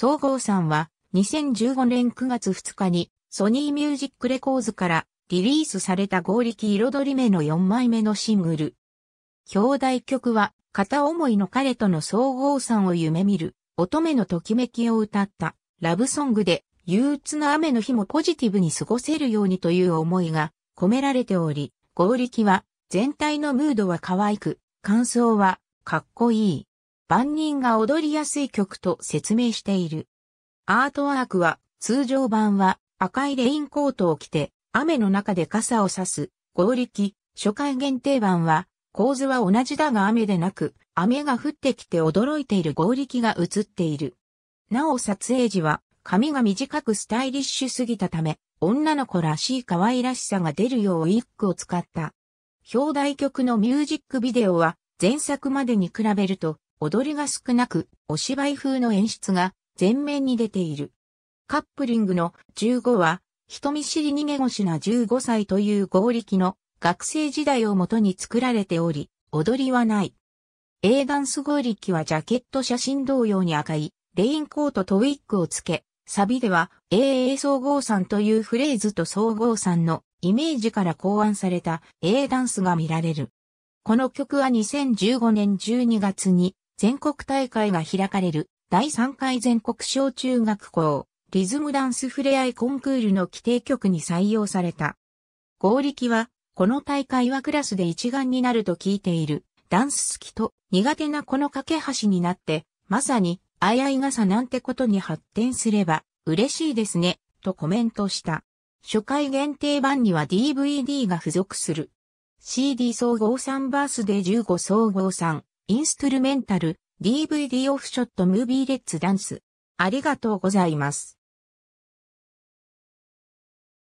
総合さんは2015年9月2日にソニーミュージックレコーズからリリースされた合力彩り目の4枚目のシングル。兄弟曲は片思いの彼との総合さんを夢見る乙女のときめきを歌ったラブソングで憂鬱な雨の日もポジティブに過ごせるようにという思いが込められており、合力は全体のムードは可愛く、感想はかっこいい。万人が踊りやすい曲と説明している。アートワークは、通常版は赤いレインコートを着て、雨の中で傘を差す、合力、初回限定版は、構図は同じだが雨でなく、雨が降ってきて驚いている合力が映っている。なお撮影時は、髪が短くスタイリッシュすぎたため、女の子らしい可愛らしさが出るよう一ィッを使った。表題曲のミュージックビデオは前作までに比べると踊りが少なく、お芝居風の演出が前面に出ている。カップリングの15は、人見知り逃げ腰な15歳という合力の学生時代をもとに作られており、踊りはない。エーガンス合力はジャケット写真同様に赤い、レインコートとウィッグをつけ、サビでは、AA 総合さんというフレーズと総合さんのイメージから考案された A ダンスが見られる。この曲は2015年12月に全国大会が開かれる第3回全国小中学校リズムダンスふれあいコンクールの規定曲に採用された。合力は、この大会はクラスで一丸になると聞いている。ダンス好きと苦手なこの架け橋になって、まさに、あやい傘なんてことに発展すれば、嬉しいですね、とコメントした。初回限定版には DVD が付属する。CD 総合3バースデー15総合3。インストゥルメンタル、DVD オフショットムービーレッツダンス。ありがとうございます。